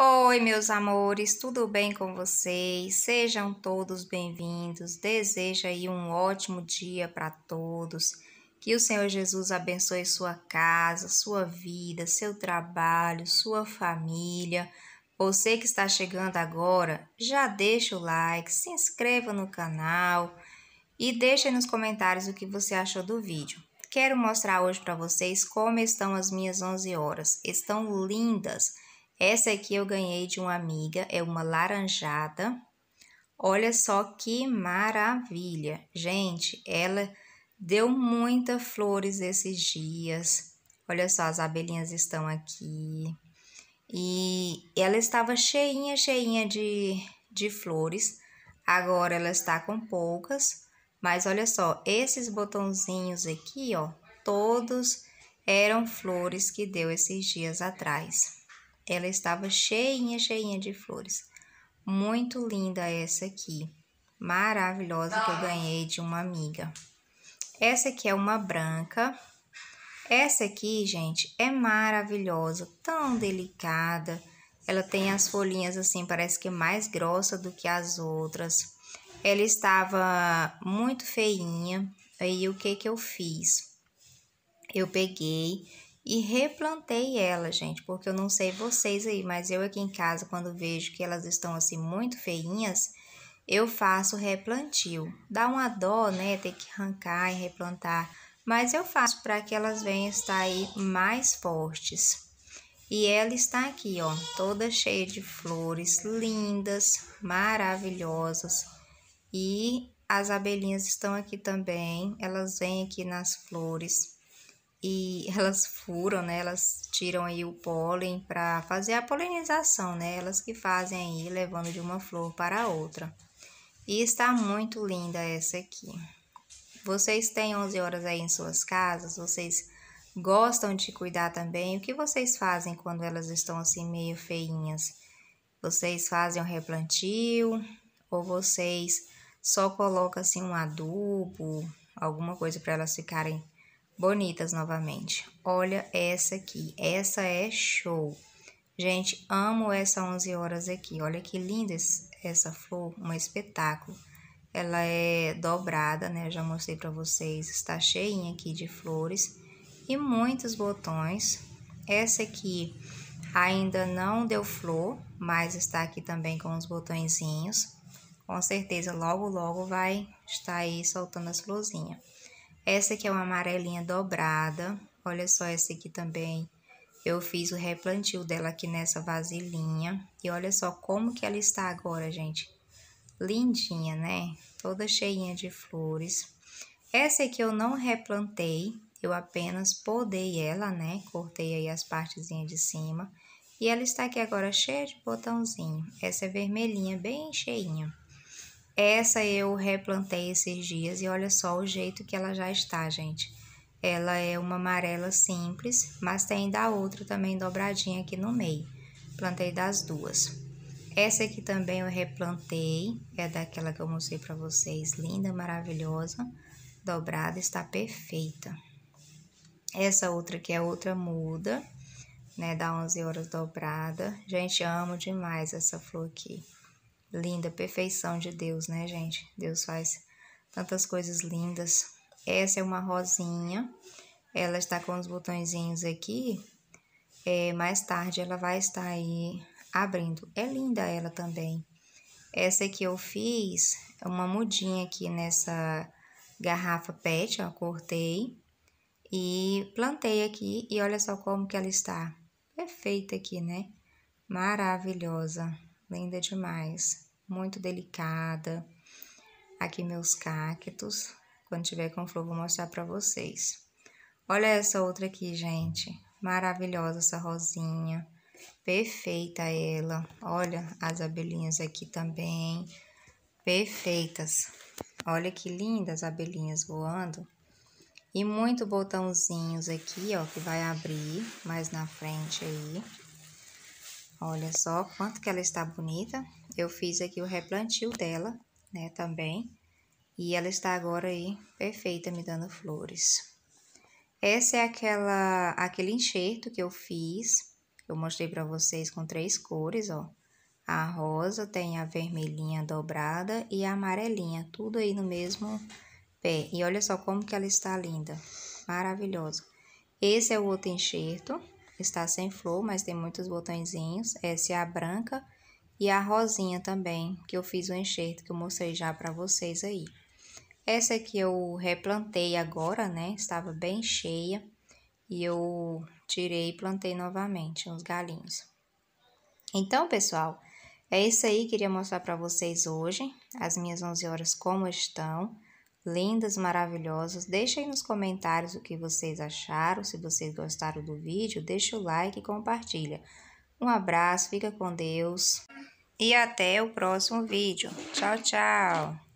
Oi, meus amores, tudo bem com vocês? Sejam todos bem-vindos. Desejo aí um ótimo dia para todos. Que o Senhor Jesus abençoe sua casa, sua vida, seu trabalho, sua família. Você que está chegando agora, já deixa o like, se inscreva no canal e deixa nos comentários o que você achou do vídeo. Quero mostrar hoje para vocês como estão as minhas 11 horas. Estão lindas. Essa aqui eu ganhei de uma amiga, é uma laranjada. Olha só que maravilha. Gente, ela deu muitas flores esses dias. Olha só, as abelhinhas estão aqui. E ela estava cheinha, cheinha de, de flores. Agora ela está com poucas. Mas olha só, esses botãozinhos aqui, ó, todos eram flores que deu esses dias atrás. Ela estava cheinha, cheinha de flores. Muito linda essa aqui. Maravilhosa que eu ganhei de uma amiga. Essa aqui é uma branca. Essa aqui, gente, é maravilhosa, tão delicada. Ela tem as folhinhas assim, parece que é mais grossa do que as outras. Ela estava muito feinha. Aí o que que eu fiz? Eu peguei e replantei ela, gente, porque eu não sei vocês aí, mas eu aqui em casa, quando vejo que elas estão assim muito feinhas, eu faço replantio. Dá uma dó, né, ter que arrancar e replantar, mas eu faço para que elas venham estar aí mais fortes. E ela está aqui, ó, toda cheia de flores lindas, maravilhosas. E as abelhinhas estão aqui também, elas vêm aqui nas flores e elas furam, né? Elas tiram aí o pólen para fazer a polinização, né? Elas que fazem aí levando de uma flor para outra. E está muito linda essa aqui. Vocês têm 11 horas aí em suas casas, vocês gostam de cuidar também. O que vocês fazem quando elas estão assim meio feinhas? Vocês fazem um replantio ou vocês só colocam assim um adubo, alguma coisa para elas ficarem bonitas novamente. Olha essa aqui, essa é show. Gente, amo essa 11 horas aqui. Olha que linda essa flor, um espetáculo. Ela é dobrada, né? já mostrei para vocês, está cheinha aqui de flores e muitos botões. Essa aqui ainda não deu flor, mas está aqui também com os botõezinhos. Com certeza, logo, logo vai estar aí soltando as florzinhas. Essa aqui é uma amarelinha dobrada. Olha só essa aqui também. Eu fiz o replantio dela aqui nessa vasilhinha. E olha só como que ela está agora, gente. Lindinha, né? Toda cheinha de flores. Essa aqui eu não replantei. Eu apenas podei ela, né? Cortei aí as partezinhas de cima. E ela está aqui agora cheia de botãozinho. Essa é vermelhinha, bem cheinha. Essa eu replantei esses dias e olha só o jeito que ela já está, gente. Ela é uma amarela simples, mas tem da outra também dobradinha aqui no meio. Plantei das duas. Essa aqui também eu replantei, é daquela que eu mostrei para vocês, linda, maravilhosa, dobrada, está perfeita. Essa outra aqui é outra muda, né, da 11 horas dobrada. Gente, amo demais essa flor aqui linda, perfeição de Deus, né, gente? Deus faz tantas coisas lindas. Essa é uma rosinha, ela está com os botõezinhos aqui. É, mais tarde ela vai estar aí abrindo. É linda ela também. Essa aqui eu fiz é uma mudinha aqui nessa garrafa PET, ó, cortei e plantei aqui e olha só como que ela está. Perfeita aqui, né? Maravilhosa linda demais, muito delicada. Aqui meus cactos, quando tiver com flor vou mostrar para vocês. Olha essa outra aqui, gente, maravilhosa essa rosinha, perfeita ela. Olha as abelhinhas aqui também, perfeitas. Olha que lindas abelhinhas voando. E muito botãozinhos aqui, ó, que vai abrir mais na frente aí. Olha só quanto que ela está bonita. Eu fiz aqui o replantio dela, né, também. E ela está agora aí perfeita, me dando flores. Essa é aquela, aquele enxerto que eu fiz. Eu mostrei para vocês com três cores, ó. A rosa tem a vermelhinha dobrada e a amarelinha, tudo aí no mesmo pé. E olha só como que ela está linda, maravilhosa. Esse é o outro enxerto, está sem flor, mas tem muitos botõezinhos. Essa é a branca e a rosinha também, que eu fiz o enxerto, que eu mostrei já para vocês aí. Essa aqui eu replantei agora, né? Estava bem cheia e eu tirei e plantei novamente uns galinhos. Então, pessoal, é isso aí que queria mostrar para vocês hoje. As minhas 11 horas como estão lindas, maravilhosas. Deixem nos comentários o que vocês acharam, se vocês gostaram do vídeo, deixa o like e compartilha. Um abraço, fica com Deus e até o próximo vídeo. Tchau, tchau!